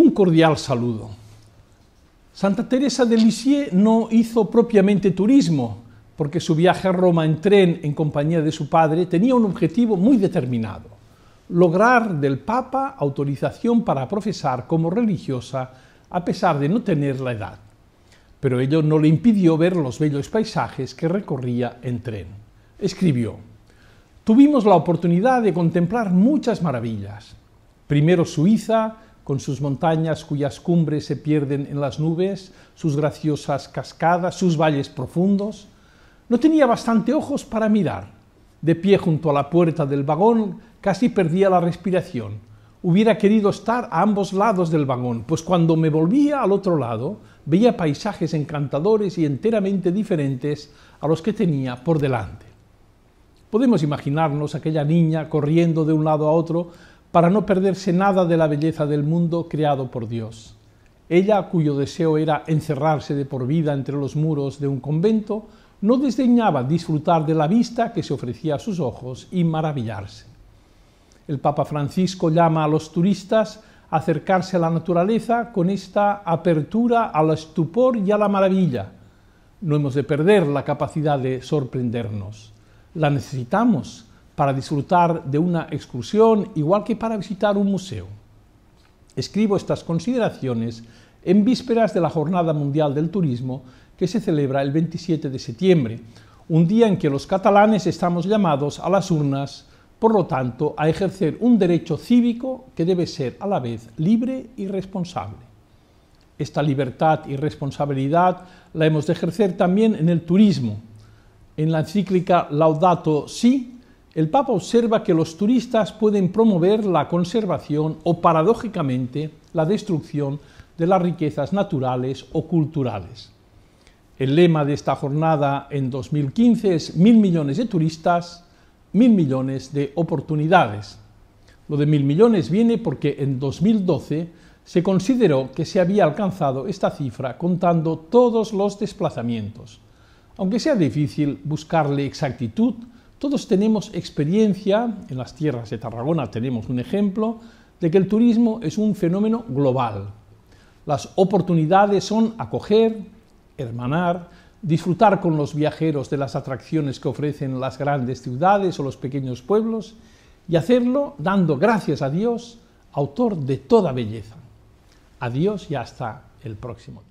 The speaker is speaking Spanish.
Un cordial saludo. Santa Teresa de Lisieux no hizo propiamente turismo, porque su viaje a Roma en tren en compañía de su padre tenía un objetivo muy determinado, lograr del Papa autorización para profesar como religiosa a pesar de no tener la edad. Pero ello no le impidió ver los bellos paisajes que recorría en tren. Escribió, Tuvimos la oportunidad de contemplar muchas maravillas. Primero Suiza, con sus montañas cuyas cumbres se pierden en las nubes, sus graciosas cascadas, sus valles profundos. No tenía bastante ojos para mirar. De pie junto a la puerta del vagón, casi perdía la respiración. Hubiera querido estar a ambos lados del vagón, pues cuando me volvía al otro lado, veía paisajes encantadores y enteramente diferentes a los que tenía por delante. Podemos imaginarnos aquella niña corriendo de un lado a otro para no perderse nada de la belleza del mundo creado por Dios. Ella, cuyo deseo era encerrarse de por vida entre los muros de un convento, no desdeñaba disfrutar de la vista que se ofrecía a sus ojos y maravillarse. El Papa Francisco llama a los turistas a acercarse a la naturaleza con esta apertura al estupor y a la maravilla. No hemos de perder la capacidad de sorprendernos. La necesitamos para disfrutar de una excursión, igual que para visitar un museo. Escribo estas consideraciones en vísperas de la Jornada Mundial del Turismo que se celebra el 27 de septiembre, un día en que los catalanes estamos llamados a las urnas, por lo tanto, a ejercer un derecho cívico que debe ser a la vez libre y responsable. Esta libertad y responsabilidad la hemos de ejercer también en el turismo. En la encíclica Laudato Si, el Papa observa que los turistas pueden promover la conservación o paradójicamente la destrucción de las riquezas naturales o culturales. El lema de esta jornada en 2015 es mil millones de turistas, mil millones de oportunidades. Lo de mil millones viene porque en 2012 se consideró que se había alcanzado esta cifra contando todos los desplazamientos. Aunque sea difícil buscarle exactitud, todos tenemos experiencia, en las tierras de Tarragona tenemos un ejemplo, de que el turismo es un fenómeno global. Las oportunidades son acoger, hermanar, disfrutar con los viajeros de las atracciones que ofrecen las grandes ciudades o los pequeños pueblos y hacerlo dando gracias a Dios, autor de toda belleza. Adiós y hasta el próximo.